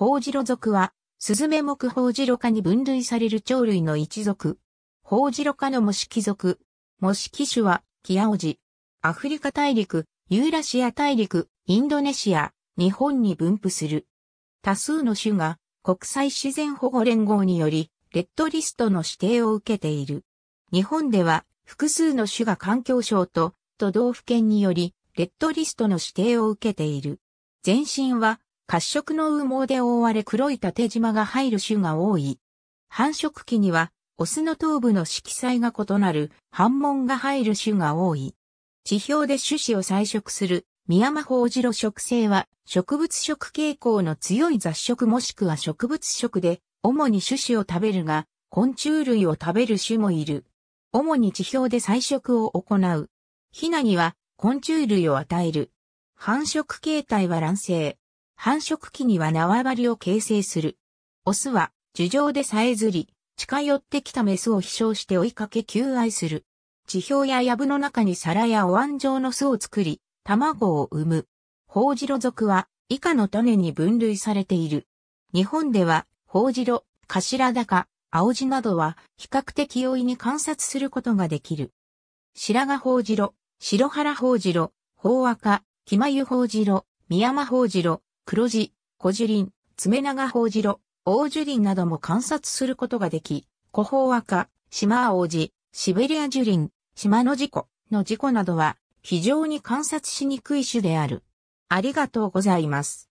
ホウジロ属は、スズメ目ホウジロ科に分類される鳥類の一族。ホウジロ科の模式族属。式種は、キアオジ。アフリカ大陸、ユーラシア大陸、インドネシア、日本に分布する。多数の種が国際自然保護連合により、レッドリストの指定を受けている。日本では、複数の種が環境省と都道府県により、レッドリストの指定を受けている。全身は、褐色の羽毛で覆われ黒い縦縞が入る種が多い。繁殖期には、オスの頭部の色彩が異なる斑紋が入る種が多い。地表で種子を採食するミヤマホオジロ食生は植物食傾向の強い雑食もしくは植物食で主に種子を食べるが昆虫類を食べる種もいる。主に地表で採食を行う。ヒナには昆虫類を与える。繁殖形態は卵生。繁殖期には縄張りを形成する。オスは、樹上でさえずり、近寄ってきたメスを飛翔して追いかけ求愛する。地表や藪の中に皿やお椀状の巣を作り、卵を産む。ホウジロ属は以下の種に分類されている。日本では、ホウジロ、カシラダカ、アオジなどは比較的容易に観察することができる。白髪ホウジロ、白原ホウジロ、ホウアカ、キマユホウジロ、ミヤマホウジロ、黒字、小樹林、爪長宝次郎、大樹林なども観察することができ、古宝赤、島王子、シベリア樹林、島の事故の事故などは非常に観察しにくい種である。ありがとうございます。